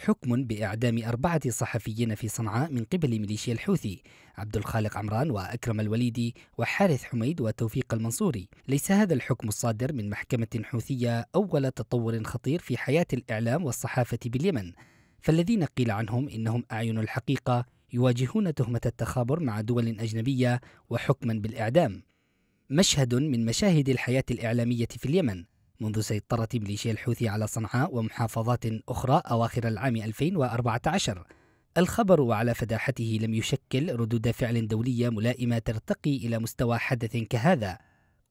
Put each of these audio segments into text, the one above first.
حكم بإعدام أربعة صحفيين في صنعاء من قبل ميليشيا الحوثي عبد الخالق عمران وأكرم الوليدي وحارث حميد وتوفيق المنصوري ليس هذا الحكم الصادر من محكمة حوثية أول تطور خطير في حياة الإعلام والصحافة باليمن فالذين قيل عنهم إنهم أعين الحقيقة يواجهون تهمة التخابر مع دول أجنبية وحكما بالإعدام مشهد من مشاهد الحياة الإعلامية في اليمن منذ سيطرة ميليشيا الحوثي على صنعاء ومحافظات أخرى أواخر العام 2014 الخبر وعلى فداحته لم يشكل ردود فعل دولية ملائمة ترتقي إلى مستوى حدث كهذا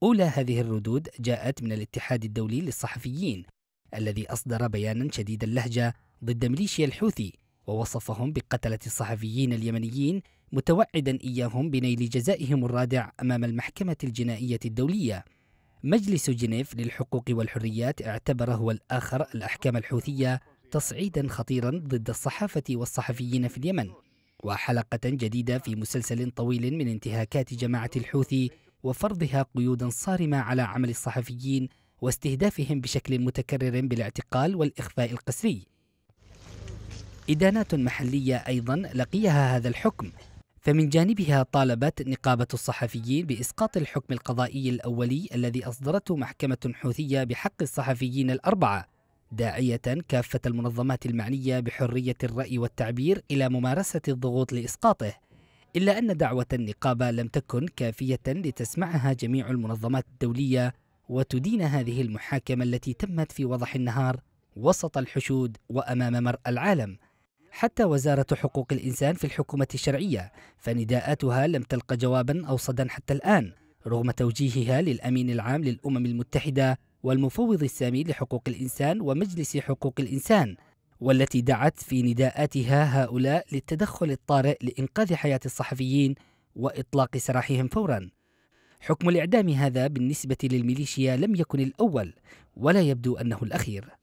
أولى هذه الردود جاءت من الاتحاد الدولي للصحفيين الذي أصدر بيانا شديد اللهجة ضد ميليشيا الحوثي ووصفهم بقتلة الصحفيين اليمنيين متوعدا إياهم بنيل جزائهم الرادع أمام المحكمة الجنائية الدولية مجلس جنيف للحقوق والحريات اعتبر هو الآخر الأحكام الحوثية تصعيدا خطيرا ضد الصحافة والصحفيين في اليمن وحلقة جديدة في مسلسل طويل من انتهاكات جماعة الحوثي وفرضها قيودا صارمة على عمل الصحفيين واستهدافهم بشكل متكرر بالاعتقال والإخفاء القسري إدانات محلية أيضا لقيها هذا الحكم فمن جانبها طالبت نقابة الصحفيين بإسقاط الحكم القضائي الأولي الذي أصدرته محكمة حوثية بحق الصحفيين الأربعة داعية كافة المنظمات المعنية بحرية الرأي والتعبير إلى ممارسة الضغوط لإسقاطه إلا أن دعوة النقابة لم تكن كافية لتسمعها جميع المنظمات الدولية وتدين هذه المحاكمة التي تمت في وضح النهار وسط الحشود وأمام مرأى العالم حتى وزارة حقوق الإنسان في الحكومة الشرعية فنداءاتها لم تلق جوابا أو صدا حتى الآن رغم توجيهها للأمين العام للأمم المتحدة والمفوض السامي لحقوق الإنسان ومجلس حقوق الإنسان والتي دعت في نداءاتها هؤلاء للتدخل الطارئ لإنقاذ حياة الصحفيين وإطلاق سراحهم فورا حكم الإعدام هذا بالنسبة للميليشيا لم يكن الأول ولا يبدو أنه الأخير